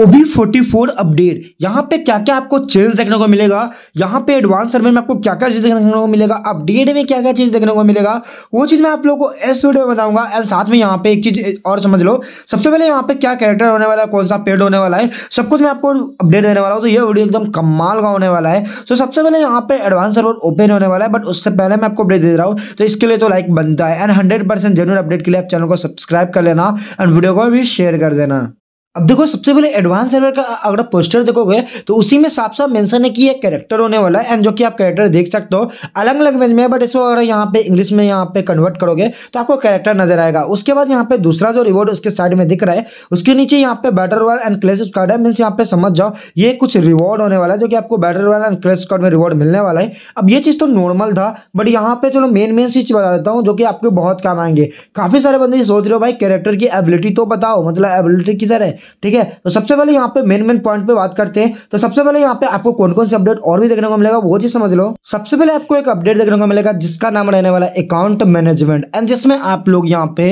OB forty four update यहाँ पे क्या क्या आपको चेंज देखने को मिलेगा यहाँ पे एडवांस सर्वे में आपको क्या क्या चीज़ देखने को मिलेगा अपडेट में क्या क्या चीज़ देखने को मिलेगा वो चीज़ मैं आप लोगों को इस वीडियो में बताऊंगा एंड साथ में यहाँ पे एक चीज़ और समझ लो सबसे पहले यहाँ पे क्या कैरेक्टर होने वाला है कौन सा पेड होने वाला है सब कुछ मैं आपको अपडेट देने वाला हूँ तो यह वीडियो एकदम कमाल का होने वाला है तो सबसे पहले यहाँ पे एडवांस सर्वर ओपन होने वाला है बट उससे पहले मैं आपको अपडेट दे रहा हूँ तो इसके लिए तो लाइक बनता है एंड हंड्रेड परसेंट अपडेट के लिए आप चैनल को सब्सक्राइब कर लेना एंड वीडियो को भी शेयर कर देना अब देखो सबसे पहले एडवांस सर्वर का अगर पोस्टर देखोगे तो उसी में साफ साफ मेंशन है कि एक कैरेक्टर होने वाला है एंड जो कि आप कैरेक्टर देख सकते हो अलग लैंग्वेज में बट इसको अगर यहाँ पे इंग्लिश में यहाँ पे कन्वर्ट करोगे तो आपको कैरेक्टर नजर आएगा उसके बाद यहाँ पे दूसरा जो रिवॉर्ड उसके साइड में दिख रहा है उसके नीचे यहाँ पे बैटर वाल एंड क्लेश कार्ड है मीन्स यहाँ पे समझ जाओ ये कुछ रिवॉर्ड होने वाला है जो कि आपको बैटर वाल एंड क्लेश कार्ड में रिवॉर्ड मिलने वाला है अब ये चीज़ तो नॉर्मल था बट यहाँ पे चलो मेन मेन चीज बता देता हूँ जो कि आपको बहुत काम आएंगे काफी सारे बंदे सोच रहे हो भाई कैरेक्टर की एबिलिटी तो बताओ मतलब एबिलिटी किधर है ठीक है तो सबसे पहले यहाँ पे मेन मेन पॉइंट पे बात करते हैं तो सबसे पहले यहाँ पे आपको कौन कौन से अपडेट और भी देखने को मिलेगा वो चीज समझ लो सबसे पहले आपको एक अपडेट देखने को मिलेगा जिसका नाम रहने वाला अकाउंट मैनेजमेंट एंड जिसमें आप लोग यहाँ पे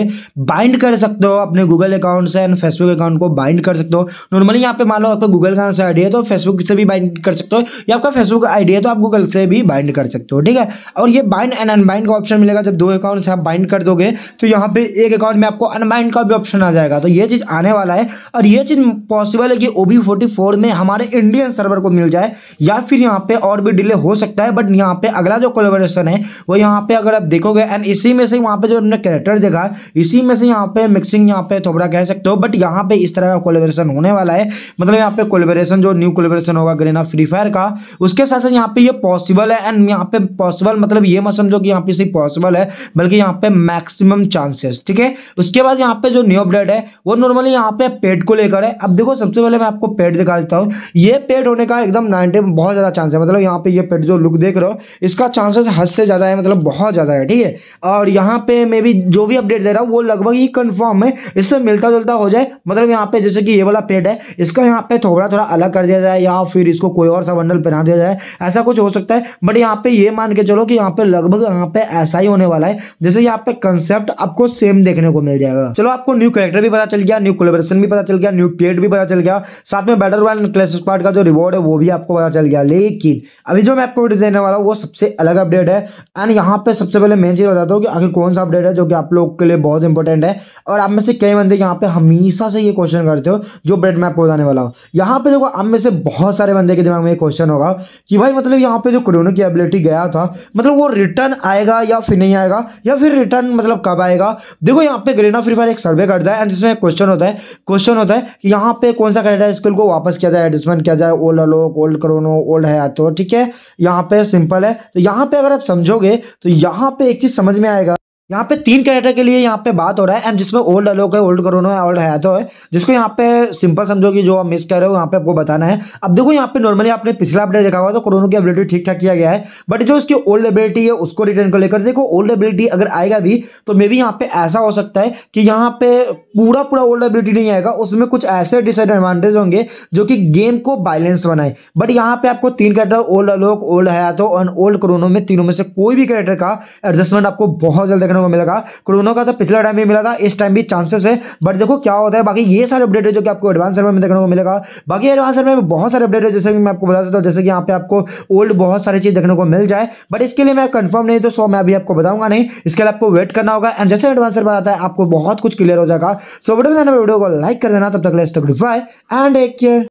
बाइंड कर सकते हो अपने गूगल अकाउंट से एंड फेसबुक अकाउंट को बाइंड कर सकते हो नॉर्मली यहाँ पे मान लो आपको गूगल का से आइडिया तो फेसबुक से भी बाइंड कर सकते हो या आपका फेसबुक आईडी है तो आप गूगल से भी बाइंड कर सकते हो ठीक है और ये बाइंड एंड अनबाइंड का ऑप्शन मिलेगा जब दो अकाउंट से आप बाइंड कर दोगे तो यहाँ पे एक अकाउंट में आपको अनबाइंड का भी ऑप्शन आ जाएगा तो ये चीज आने वाला है और यह चीज़ पॉसिबल है कि ओ बी फोर्टी फोर में हमारे इंडियन सर्वर को मिल जाए या फिर यहाँ पे और भी डिले हो सकता है बट यहाँ पे अगला जो कोलेबोरेशन है वो यहाँ पे अगर आप देखोगे एंड इसी में से वहाँ पे जो हमने कैरेक्टर देखा इसी में से यहाँ पे मिक्सिंग यहाँ पे थोड़ा कह सकते हो बट यहाँ पे इस तरह का कोलेबोरेशन होने वाला है मतलब यहाँ पे कोलेबोरेशन जो न्यू कोलेबोरेशन होगा ग्रेना फ्री फायर का उसके साथ साथ यहाँ पे ये पॉसिबल है एंड यहाँ पे पॉसिबल मतलब ये मत समझो कि यहाँ पे सही पॉसिबल है बल्कि यहाँ पे मैक्सिमम चांसेस ठीक है उसके बाद यहाँ पे जो न्यू अपडेट है वो नॉर्मली यहाँ पे पेड को लेकर है अब देखो सबसे पहले मैं आपको पेड़ दिखा देता हूँ ये पेड़ होने का एकदम नाइनटी बहुत ज़्यादा चांस है मतलब यहाँ पे ये पेड़ जो लुक देख रहे हो इसका चांसेस हद से ज़्यादा है मतलब बहुत ज़्यादा है ठीक है और यहाँ पे मैं भी जो भी अपडेट दे रहा हूँ वो लगभग ही कन्फर्म है इससे मिलता जुलता हो जाए मतलब यहाँ पे जैसे कि ये वाला पेड़ है इसका यहाँ पे थोड़ा थोड़ा अलग कर दिया जाए या फिर इसको कोई और सा बंडल पहना दिया जाए ऐसा कुछ हो सकता है बट यहाँ पे ये मान के चलो कि यहाँ पे लगभग यहाँ पे ऐसा ही होने वाला है जैसे यहाँ पे कंसेप्ट आपको सेम देखने को मिल जाएगा चलो आपको न्यू कैरेक्टर भी पता चल गया न्यू कोलेबरेशन भी पता चल गया न्यू पेड भी पता चल गया साथ में बैटर वाल क्लेश स्पार्ट का जो रिवॉर्ड है वो भी आपको पता चल गया लेकिन अभी जो मैं आपको अपडेट देने वाला हूँ वो सबसे अलग अपडेट है एंड यहाँ पे सबसे पहले मेन चीज़ बताता हूँ कि आखिर कौन सा अपडेट है जो कि आप लोग के लिए बहुत इंपॉर्टेंट है और आप में से कई बंदे यहाँ पे हमेशा से ये क्वेश्चन करते हो जो अपडेट मैं आपको बताने वाला हूँ यहाँ पे देखो आप में से बहुत सारे बंदे के दिमाग में ये क्वेश्चन होगा कि भाई मतलब यहाँ पे जो कोरोना की एबिलिटी गया था मतलब वो रिटर्न आएगा या फिर नहीं आएगा या फिर रिटर्न मतलब कब आएगा देखो यहाँ पे ग्रेना फ्री फायर एक सर्वे करता है एंड जिसमें क्वेश्चन होता है क्वेश्चन होता है होता है कि यहाँ पे कौन सा कैडेट स्किल स्कूल को वापस किया जाए एडजस्टमेंट किया जाए old Alok old Chrono old है तो ठीक है यहाँ पे सिंपल है तो यहाँ पे अगर आप समझोगे तो यहाँ पे एक चीज़ समझ में आएगा यहाँ पे तीन कैरेक्टर के लिए यहाँ पे बात हो रहा है एंड जिसमें ओल्ड अलोक है ओल्ड करोनो है ओल्ड हयातो है जिसको यहाँ पे सिंपल समझो कि जो आप मिस कर रहे हो यहाँ पे आपको बताना है अब देखो यहाँ पे नॉर्मली आपने पिछला अपडेट देखा हुआ तो करोनो की एबिलिटी ठीक ठाक किया गया है बट जो उसकी ओल्ड एबिलिटी है उसको रिटर्न को लेकर देखो ओल्ड एबिलिटी अगर आएगा भी तो मे बी यहाँ पे ऐसा हो सकता है कि यहाँ पे पूरा पूरा ओल्ड एबिलिटी नहीं आएगा उसमें कुछ ऐसे डिसएडवांटेज होंगे जो कि गेम को बैलेंस बनाए बट यहाँ पे आपको तीन character old Alok old Hayato and old Chrono में तीनों में से कोई भी कैरेक्टर का एडजस्टमेंट आपको बहुत जल्द देखने को मिलेगा क्रोनो का तो पिछला टाइम भी मिला था इस टाइम भी चांसेस है बट देखो क्या होता है बाकी ये सारे अपडेट है जो कि आपको एडवांसर में देखने को मिलेगा बाकी एडवांसर में बहुत सारे अपडेट है जैसे कि मैं आपको बता सकता हूँ जैसे कि यहाँ पे आपको ओल्ड बहुत सारी चीज़ देखने को मिल जाए बट इसके लिए मैं कन्फर्म नहीं तो सो मैं अभी आपको बताऊंगा नहीं इसके लिए आपको वेट करना होगा एंड जैसे एडवांस पर आता है आपको बहुत कुछ क्लियर हो जाएगा सो वीडियो में वीडियो को लाइक कर देना तब तक लेस्ट बाय एंड टेक केयर